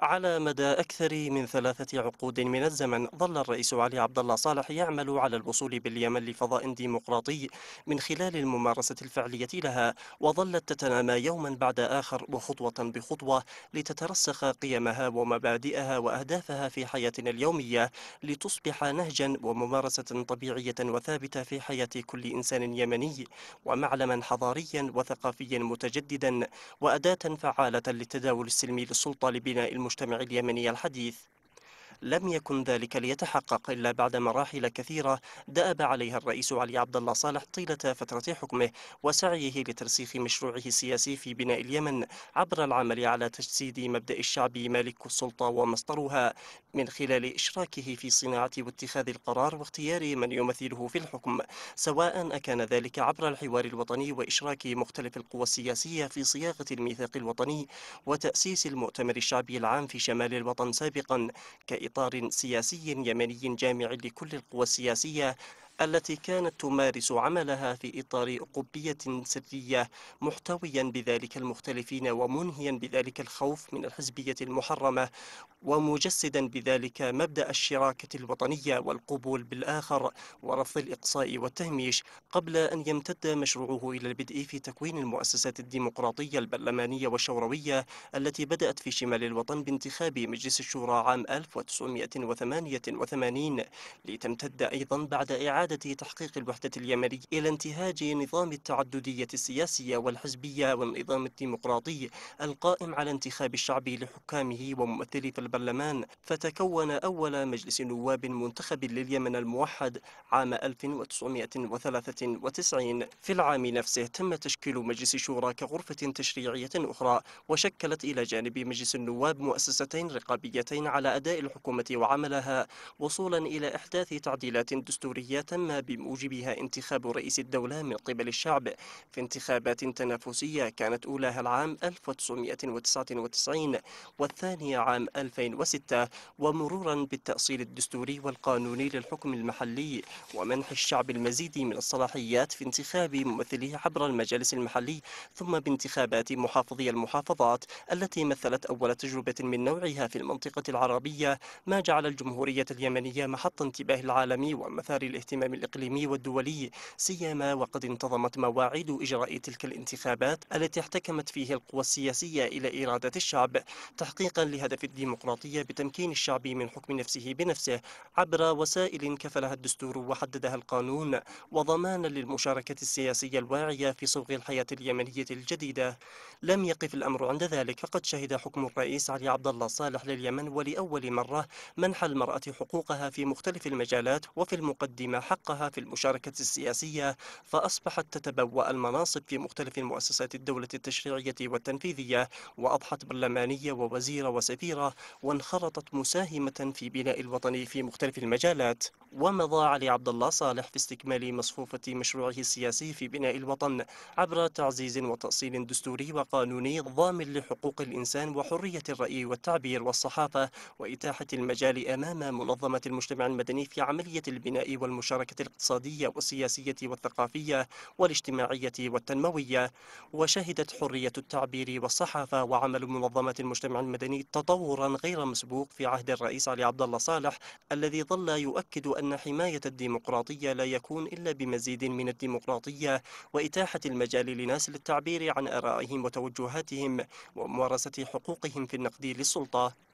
على مدى أكثر من ثلاثة عقود من الزمن ظل الرئيس علي عبد الله صالح يعمل على الوصول باليمن لفضاء ديمقراطي من خلال الممارسة الفعلية لها وظلت تتنامى يوما بعد آخر وخطوة بخطوة لتترسخ قيمها ومبادئها وأهدافها في حياتنا اليومية لتصبح نهجا وممارسة طبيعية وثابتة في حياة كل إنسان يمني ومعلما حضاريا وثقافيا متجددا وأداة فعالة للتداول السلمي للسلطة لبناء المجتمع المجتمع اليمني الحديث لم يكن ذلك ليتحقق إلا بعد مراحل كثيرة دأب عليها الرئيس علي عبد الله صالح طيلة فترة حكمه وسعيه لترسيخ مشروعه السياسي في بناء اليمن عبر العمل على تجسيد مبدأ الشعب مالك السلطة ومصدرها من خلال إشراكه في صناعة واتخاذ القرار واختيار من يمثله في الحكم سواء أكان ذلك عبر الحوار الوطني وإشراك مختلف القوى السياسية في صياغة الميثاق الوطني وتأسيس المؤتمر الشعبي العام في شمال الوطن سابقا كإضافة إطار سياسي يمني جامع لكل القوى السياسية التي كانت تمارس عملها في إطار قبية سرية محتويا بذلك المختلفين ومنهيا بذلك الخوف من الحزبية المحرمة ومجسدا بذلك مبدأ الشراكة الوطنية والقبول بالآخر ورفض الإقصاء والتهميش قبل أن يمتد مشروعه إلى البدء في تكوين المؤسسات الديمقراطية البرلمانية والشوروية التي بدأت في شمال الوطن بانتخاب مجلس الشورى عام 1988 لتمتد أيضا بعد إعادة إعادة تحقيق الوحدة اليمنية إلى انتهاج نظام التعددية السياسية والحزبية والنظام الديمقراطي القائم على انتخاب الشعب لحكامه وممثلي في البرلمان فتكون أول مجلس نواب منتخب لليمن الموحد عام 1993 في العام نفسه تم تشكيل مجلس شورى كغرفة تشريعية أخرى وشكلت إلى جانب مجلس النواب مؤسستين رقابيتين على أداء الحكومة وعملها وصولا إلى إحداث تعديلات دستورية تم بموجبها انتخاب رئيس الدولة من قبل الشعب في انتخابات تنافسية كانت أولاها العام 1999 والثانية عام 2006 ومرورا بالتأصيل الدستوري والقانوني للحكم المحلي ومنح الشعب المزيد من الصلاحيات في انتخاب ممثليه عبر المجالس المحلي ثم بانتخابات محافظي المحافظات التي مثلت أول تجربة من نوعها في المنطقة العربية ما جعل الجمهورية اليمنية محط انتباه العالمي ومثار الاهتمام الإعلام الإقليمي والدولي سيما وقد انتظمت مواعيد إجراء تلك الانتخابات التي احتكمت فيه القوى السياسية إلى إرادة الشعب تحقيقا لهدف الديمقراطية بتمكين الشعب من حكم نفسه بنفسه عبر وسائل كفلها الدستور وحددها القانون وضمانا للمشاركة السياسية الواعية في صوغ الحياة اليمنية الجديدة لم يقف الأمر عند ذلك فقد شهد حكم الرئيس علي عبد الله صالح لليمن ولأول مرة منح المرأة حقوقها في مختلف المجالات وفي المقدمة حق حقها في المشاركة السياسية فأصبحت تتبوأ المناصب في مختلف مؤسسات الدولة التشريعية والتنفيذية وأضحت برلمانية ووزيرة وسفيرة وانخرطت مساهمة في بناء الوطن في مختلف المجالات ومضى علي عبد الله صالح في استكمال مصفوفة مشروعه السياسي في بناء الوطن عبر تعزيز وتأصيل دستوري وقانوني ضامن لحقوق الإنسان وحرية الرأي والتعبير والصحافة وإتاحة المجال أمام منظمة المجتمع المدني في عملية البناء والمشاركة الحركة الاقتصادية والسياسية والثقافية والاجتماعية والتنموية وشهدت حرية التعبير والصحافة وعمل منظمة المجتمع المدني تطورا غير مسبوق في عهد الرئيس علي عبد الله صالح الذي ظل يؤكد أن حماية الديمقراطية لا يكون إلا بمزيد من الديمقراطية وإتاحة المجال لناس للتعبير عن آرائهم وتوجهاتهم وممارسة حقوقهم في النقد للسلطة